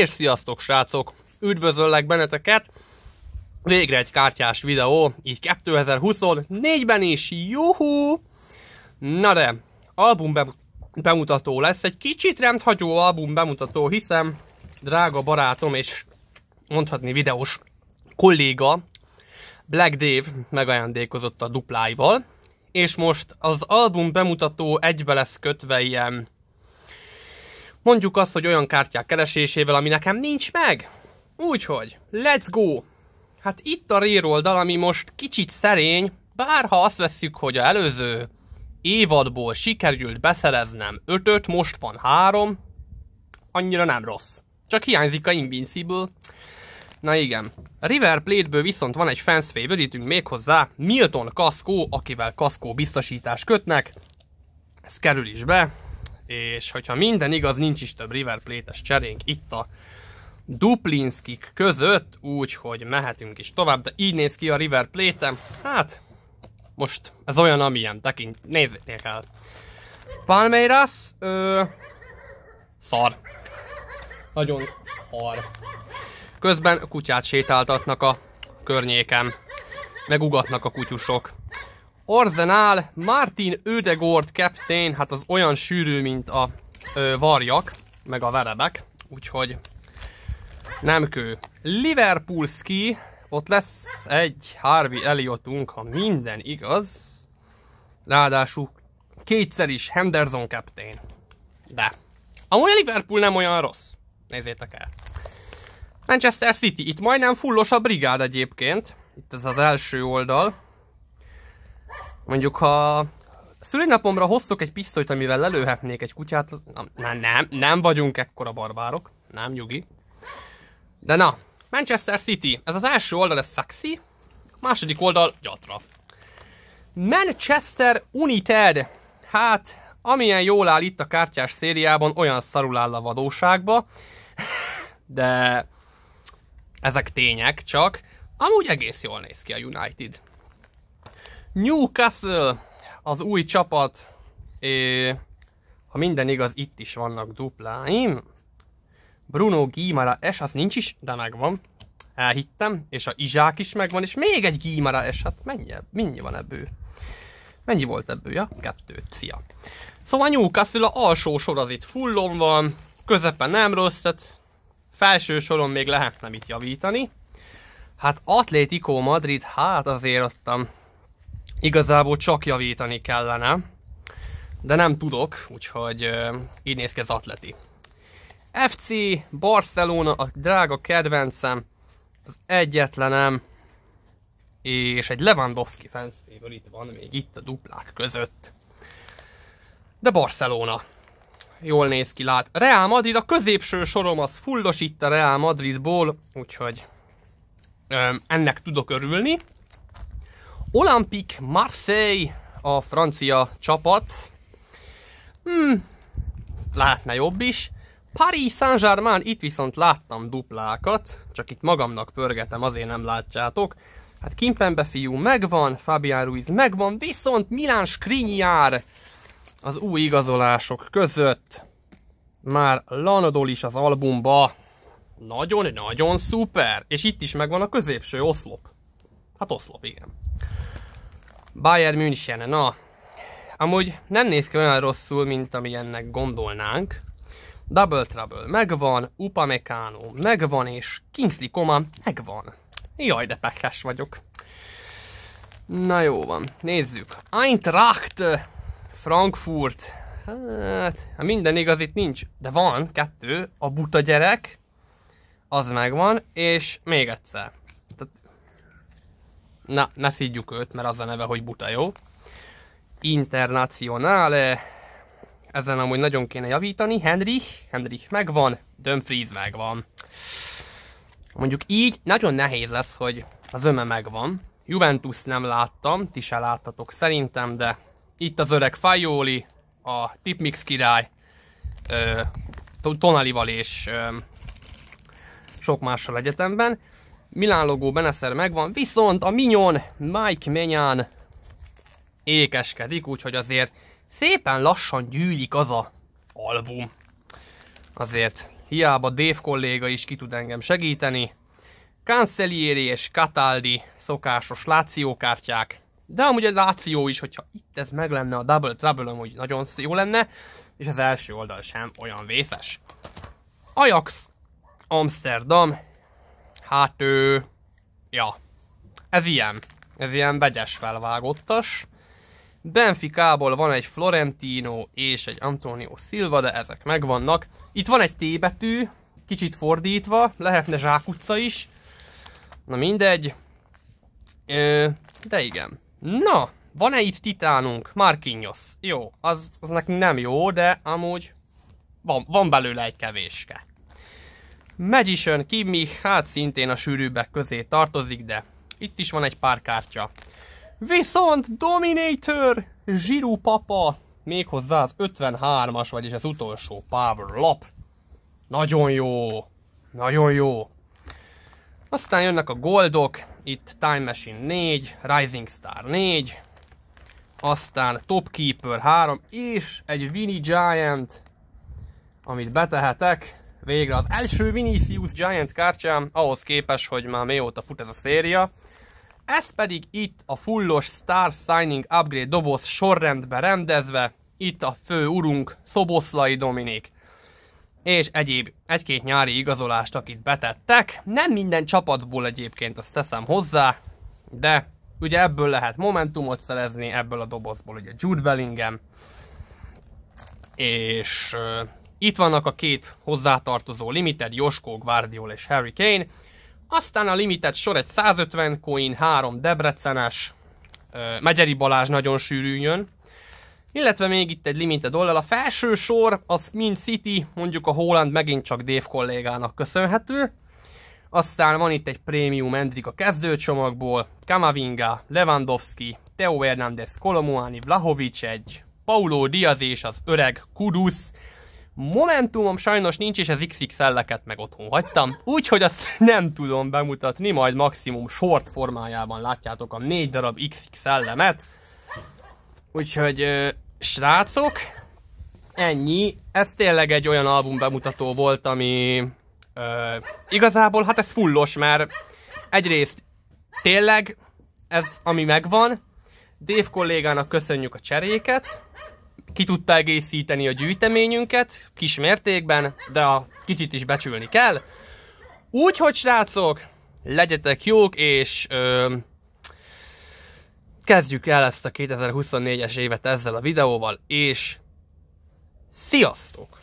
És sziasztok srácok! Üdvözöllek benneteket! Végre egy kártyás videó, így 2024-ben is, juhú! Na de, album bemutató lesz, egy kicsit rendhagyó album bemutató, hiszem drága barátom és mondhatni videós kolléga Black Dave megajándékozott a dupláival, és most az album bemutató egybe lesz kötve ilyen Mondjuk azt, hogy olyan kártyák keresésével, ami nekem nincs meg. Úgyhogy, let's go! Hát itt a réroldal, ami most kicsit szerény, bár ha azt vesszük, hogy a előző évadból sikerült beszereznem 5 most van 3, annyira nem rossz. Csak hiányzik a Invincible. Na igen. River Plate-ből viszont van egy fans favorite még méghozzá, Milton Kaszkó, akivel Kaszkó biztosítás kötnek. Ez kerül is be és hogyha minden igaz, nincs is több River Plate-es cserénk itt a Duplinskik között, úgyhogy mehetünk is tovább, de így néz ki a River plate -em. Hát, most ez olyan, amilyen tekint, nézzétek el. Palmeiras, ö, szar. Nagyon szar. Közben kutyát sétáltatnak a környékem. Megugatnak a kutyusok. Arzenál, Martin Ödegord kaptén, hát az olyan sűrű, mint a ö, varjak, meg a verebek, úgyhogy nem kő. Liverpool ski, ott lesz egy Harvey Elliotunk, ha minden igaz. Ráadásul kétszer is Henderson kaptén. De. Amúgy a Liverpool nem olyan rossz. Nézzétek el. Manchester City, itt majdnem fullos a brigád egyébként. Itt ez az első oldal. Mondjuk, ha szülinapomra hoztok egy pisztolyt, amivel lelőhetnék egy kutyát, nem, nem, nem vagyunk ekkora barbárok. Nem, nyugi. De na, Manchester City. Ez az első oldal, ez sexy. második oldal, gyatra. Manchester United. Hát, amilyen jól áll itt a kártyás szériában, olyan szarul áll a vadóságba. De ezek tények csak. Amúgy egész jól néz ki a United. Newcastle az új csapat, é, ha minden igaz, itt is vannak dupláim. Bruno Gimara S, az nincs is, de megvan. Elhittem, és a Izsák is megvan, és még egy Gimara S, hát mennyi, mennyi van ebből? Mennyi volt ebből, ja? Kettő, szia. Szóval Newcastle a alsó sor az itt fullon van, közepen nem rossz, tehát felső soron még lehetne mit javítani. Hát Atlético Madrid, hát azért ottam igazából csak javítani kellene, de nem tudok, úgyhogy így néz ki az atleti. FC Barcelona a drága kedvencem, az egyetlenem, és egy Lewandowski fenszféből itt van, még itt a duplák között. De Barcelona. Jól néz ki, lát. Real Madrid, a középső sorom az fullos itt a Real Madridból, úgyhogy ennek tudok örülni. Olympique Marseille a francia csapat. Hmm, lehetne jobb is. Paris Saint-Germain, itt viszont láttam duplákat, csak itt magamnak pörgetem, azért nem látjátok. Hát Kimpembe fiú megvan, Fabian Ruiz megvan, viszont Milán Skriniar az új igazolások között. Már Lanadol is az albumba. Nagyon-nagyon szuper! És itt is megvan a középső oszlop. Hát oszlop, igen. Bayern München, na. Amúgy nem néz ki olyan rosszul, mint amilyennek gondolnánk. Double Trouble megvan, Upamecano megvan, és Kingsley Coman megvan. Jaj, de pekes vagyok. Na jó van, nézzük. Eintracht, eh, Frankfurt. Hát, ha minden igaz, itt nincs, de van kettő, a buta gyerek, az megvan, és még egyszer. Na, ne szídjuk őt, mert az a neve, hogy buta, jó? Internacionale. Ezen amúgy nagyon kéne javítani. Henrich, Henrich megvan, Dumfries megvan. Mondjuk így nagyon nehéz lesz, hogy az öme megvan. Juventus nem láttam, ti se láttatok szerintem, de itt az öreg Fajoli, a Tipmix király, Tonalival és sok mással egyetemben. Milán logó Beneszer megvan, viszont a Minyon, Mike Menyán ékeskedik, úgyhogy azért szépen lassan gyűlik az a album. Azért hiába Dave kolléga is ki tud engem segíteni. Cancellieri és Cataldi szokásos lációkártyák, de amúgy egy láció is, hogyha itt ez meg lenne a Double Trouble, amúgy nagyon jó lenne, és az első oldal sem olyan vészes. Ajax, Amsterdam, hát ő... Ja. Ez ilyen. Ez ilyen vegyes felvágottas. Benficából van egy Florentino és egy Antonio Silva, de ezek megvannak. Itt van egy T betű, kicsit fordítva, lehetne zsákutca is. Na mindegy. Ö, de igen. Na, van-e itt titánunk? Marquinhos. Jó, az, az nekünk nem jó, de amúgy van, van belőle egy kevéske. Magician Kimmy, hát szintén a sűrűbbek közé tartozik, de itt is van egy pár kártya. Viszont Dominator, Zsirú papa, méghozzá az 53-as, vagyis az utolsó power lap. Nagyon jó, nagyon jó. Aztán jönnek a goldok, itt Time Machine 4, Rising Star 4, aztán Top Keeper 3, és egy Winnie Giant, amit betehetek, végre az első Vinicius Giant kártyám, ahhoz képes, hogy már mióta fut ez a széria. Ez pedig itt a fullos Star Signing Upgrade doboz sorrendbe rendezve, itt a fő urunk Szoboszlai Dominik és egyéb egy-két nyári igazolást, akit betettek. Nem minden csapatból egyébként, azt teszem hozzá, de ugye ebből lehet momentumot szerezni, ebből a dobozból ugye Jude Bellingham, és itt vannak a két hozzátartozó Limited, Josko, Guardiol és Harry Kane. Aztán a Limited sor egy 150 coin, 3 Debrecenes, Megyeri Balázs nagyon sűrűn jön. illetve még itt egy limited oldal. A felső sor az mind City, mondjuk a Holland megint csak Dave kollégának köszönhető. Aztán van itt egy prémium Endrik a kezdőcsomagból, Kamavinga, Lewandowski, Teo Hernández, Kolomuani, Vlahovic egy, Paulo Diaz és az öreg Kudusz, Momentumom sajnos nincs, és az xxl eket meg otthon hagytam, úgyhogy azt nem tudom bemutatni, majd maximum short formájában látjátok a négy darab XXL-emet. Úgyhogy, ö, srácok, ennyi. Ez tényleg egy olyan album bemutató volt, ami ö, igazából, hát ez fullos, mert egyrészt tényleg ez, ami megvan, Dave kollégának köszönjük a cseréket, ki tudta egészíteni a gyűjteményünket, kis mértékben, de a kicsit is becsülni kell. Úgyhogy srácok, legyetek jók, és ö, kezdjük el ezt a 2024-es évet ezzel a videóval, és sziasztok!